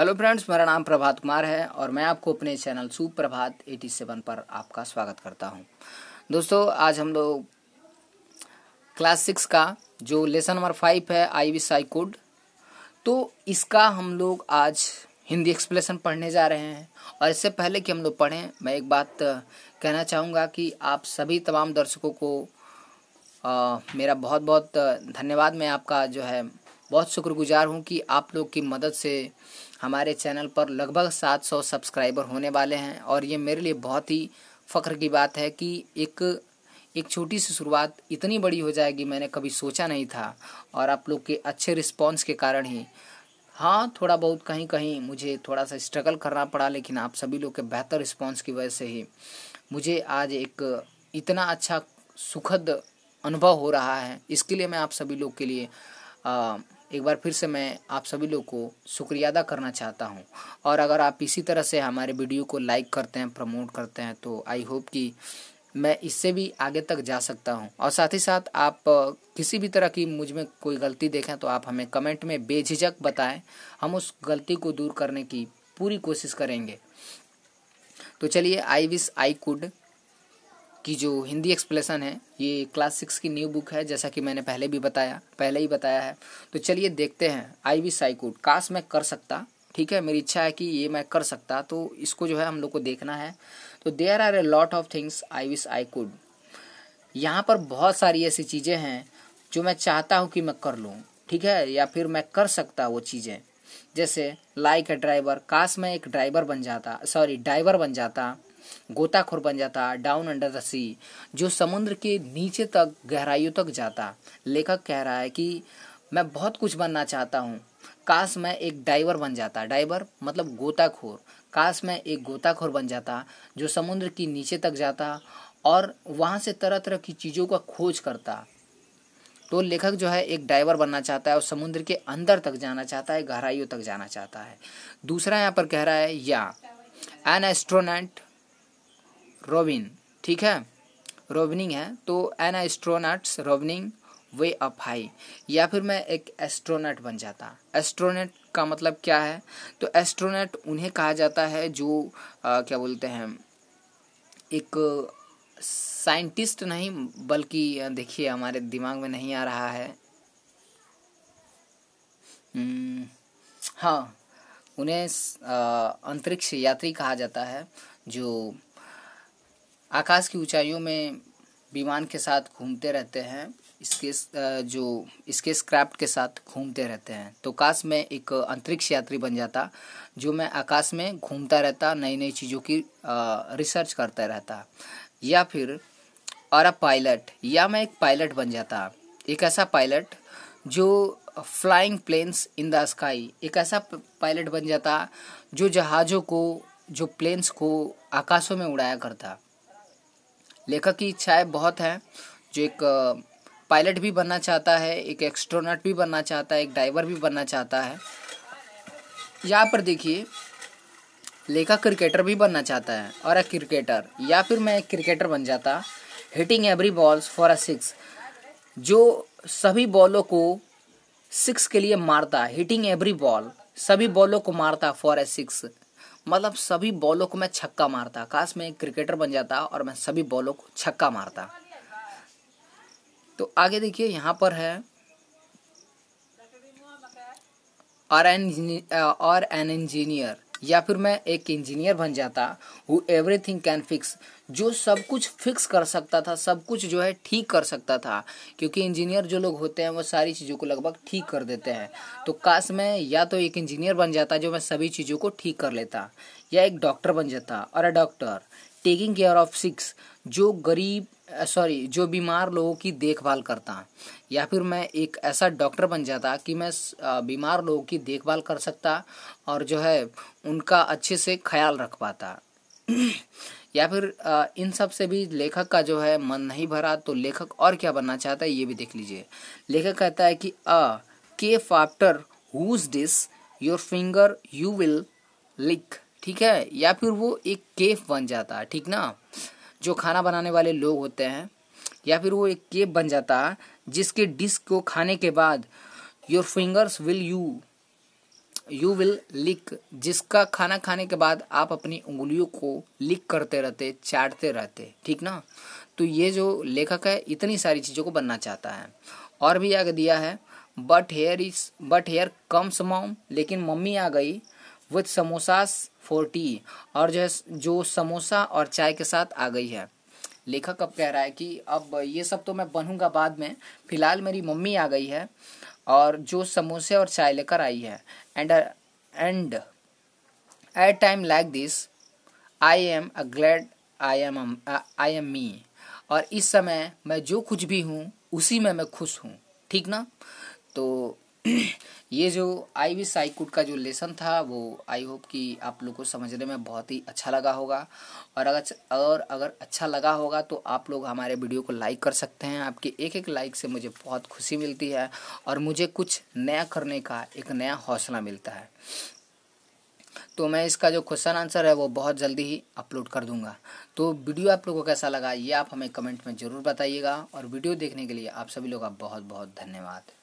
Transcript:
hello friends मेरा नाम प्रभात कुमार है और मैं आपको अपने चैनल सुप्रभात 87 पर आपका स्वागत करता हूं दोस्तों आज हम लोग क्लास सिक्स का जो लेसन नंबर फाइव है आई विस आई कोड तो इसका हम लोग आज हिंदी एक्सप्रेशन पढ़ने जा रहे हैं और इससे पहले कि हम लोग पढ़ें मैं एक बात कहना चाहूँगा कि आप सभी तमाम दर्शकों को आ, मेरा बहुत बहुत धन्यवाद मैं आपका जो है बहुत शुक्रगुजार हूँ कि आप लोग की मदद से हमारे चैनल पर लगभग 700 सब्सक्राइबर होने वाले हैं और ये मेरे लिए बहुत ही फ़ख्र की बात है कि एक एक छोटी सी शुरुआत इतनी बड़ी हो जाएगी मैंने कभी सोचा नहीं था और आप लोग के अच्छे रिस्पॉन्स के कारण ही हाँ थोड़ा बहुत कहीं कहीं मुझे थोड़ा सा स्ट्रगल करना पड़ा लेकिन आप सभी लोग के बेहतर रिस्पॉन्स की वजह से ही मुझे आज एक इतना अच्छा सुखद अनुभव हो रहा है इसके लिए मैं आप सभी लोग के लिए आ, एक बार फिर से मैं आप सभी लोग को शुक्रिया अदा करना चाहता हूँ और अगर आप इसी तरह से हमारे वीडियो को लाइक करते हैं प्रमोट करते हैं तो आई होप कि मैं इससे भी आगे तक जा सकता हूँ और साथ ही साथ आप किसी भी तरह की मुझ में कोई गलती देखें तो आप हमें कमेंट में बेझिझक बताएं हम उस गलती को दूर करने की पूरी कोशिश करेंगे तो चलिए आई विश आई कुड की जो हिंदी एक्सप्लेसन है ये क्लास सिक्स की न्यू बुक है जैसा कि मैंने पहले भी बताया पहले ही बताया है तो चलिए देखते हैं आई वी साइकूट काश मैं कर सकता ठीक है मेरी इच्छा है कि ये मैं कर सकता तो इसको जो है हम लोग को देखना है तो there are a lot of things I wish I could यहाँ पर बहुत सारी ऐसी चीज़ें हैं जो मैं चाहता हूँ कि मैं कर लूँ ठीक है या फिर मैं कर सकता वो चीज़ें जैसे लाइक ए ड्राइवर काश मैं एक ड्राइवर बन जाता सॉरी ड्राइवर बन जाता गोताखोर बन जाता डाउन अंडर द सी जो समुद्र के नीचे तक गहराइयों तक जाता लेखक कह रहा है कि मैं बहुत कुछ बनना चाहता हूँ काश मैं एक डाइवर बन जाता डाइवर मतलब गोताखोर काश मैं एक गोताखोर बन जाता जो समुद्र की नीचे तक जाता और वहाँ से तरह तरह की चीज़ों का खोज करता तो लेखक जो है एक डाइवर बनना चाहता है और समुद्र के अंदर तक जाना चाहता है गहराइयों तक जाना चाहता है दूसरा यहाँ पर कह रहा है या एन एस्ट्रोनेट रोबिन ठीक है रोबनिंग है तो an astronauts roaming way up high या फिर मैं एक एस्ट्रोनट बन जाता एस्ट्रोनेट का मतलब क्या है तो एस्ट्रोनेट उन्हें कहा जाता है जो आ, क्या बोलते हैं एक साइंटिस्ट नहीं बल्कि देखिए हमारे दिमाग में नहीं आ रहा है हम्म, हाँ उन्हें अंतरिक्ष यात्री कहा जाता है जो आकाश की ऊंचाइयों में विमान के साथ घूमते रहते हैं स्केस जो इसके क्राफ्ट के साथ घूमते रहते हैं तो काश मैं एक अंतरिक्ष यात्री बन जाता जो मैं आकाश में घूमता रहता नई नई चीज़ों की रिसर्च करता रहता या फिर और अ पायलट या मैं एक पायलट बन जाता एक ऐसा पायलट जो flying planes in the sky एक ऐसा पायलट बन जाता जो जहाज़ों को जो प्लेन्स को आकाशों में उड़ाया करता लेखक की इच्छाएं बहुत हैं जो एक पायलट भी बनना चाहता है एक एक्स्ट्रोनट भी बनना चाहता है एक ड्राइवर भी बनना चाहता है यहाँ पर देखिए लेखक क्रिकेटर भी बनना चाहता है और एक क्रिकेटर या फिर मैं एक क्रिकेटर बन जाता hitting every balls for a six जो सभी बॉलों को सिक्स के लिए मारता हिटिंग एवरी बॉल सभी बॉलों को मारता फॉर ए सिक्स मतलब सभी बॉलों को मैं छक्का मारता काश मैं एक क्रिकेटर बन जाता और मैं सभी बॉलों को छक्का मारता तो आगे देखिए यहाँ पर है और एन और एन इंजीनियर या फिर मैं एक इंजीनियर बन जाता वो एवरीथिंग कैन फिक्स जो सब कुछ फिक्स कर सकता था सब कुछ जो है ठीक कर सकता था क्योंकि इंजीनियर जो लोग होते हैं वो सारी चीज़ों को लगभग ठीक कर देते हैं तो काश मैं या तो एक इंजीनियर बन जाता जो मैं सभी चीज़ों को ठीक कर लेता या एक डॉक्टर बन जाता और a doctor taking care of sick जो गरीब सॉरी जो बीमार लोगों की देखभाल करता या फिर मैं एक ऐसा डॉक्टर बन जाता कि मैं बीमार लोगों की देखभाल कर सकता और जो है उनका अच्छे से ख्याल रख पाता या फिर इन सब से भी लेखक का जो है मन नहीं भरा तो लेखक और क्या बनना चाहता है ये भी देख लीजिए लेखक कहता है कि a cake after whose this your finger you will lick ठीक है या फिर वो एक केफ बन जाता ठीक ना जो खाना बनाने वाले लोग होते हैं या फिर वो एक केप बन जाता है जिसके डिस्क को खाने के बाद your fingers will you you will lick जिसका खाना खाने के बाद आप अपनी उंगलियों को लिक करते रहते चाटते रहते ठीक ना तो ये जो लेखक है इतनी सारी चीज़ों को बनना चाहता है और भी आगे दिया है but here is but here comes mom लेकिन मम्मी आ गई विथ समोसास फॉर टी और जो है जो समोसा और चाय के साथ आ गई है लेखक अब कह रहा है कि अब ये सब तो मैं बनूंगा बाद में फिलहाल मेरी मम्मी आ गई है और जो समोसे और चाय लेकर आई है and and at time like this I am a glad I am I am me और इस समय मैं जो कुछ भी हूँ उसी में मैं खुश हूँ ठीक ना तो ये जो आई वी साइकुट का जो लेसन था वो आई होप कि आप लोग को समझने में बहुत ही अच्छा लगा होगा और अगर अच्छा, और अगर अच्छा लगा होगा तो आप लोग हमारे वीडियो को लाइक कर सकते हैं आपके एक एक लाइक से मुझे बहुत खुशी मिलती है और मुझे कुछ नया करने का एक नया हौसला मिलता है तो मैं इसका जो क्वेश्चन आंसर है वो बहुत जल्दी ही अपलोड कर दूंगा तो वीडियो आप लोगों को कैसा लगा ये आप हमें कमेंट में ज़रूर बताइएगा और वीडियो देखने के लिए आप सभी लोग का बहुत बहुत धन्यवाद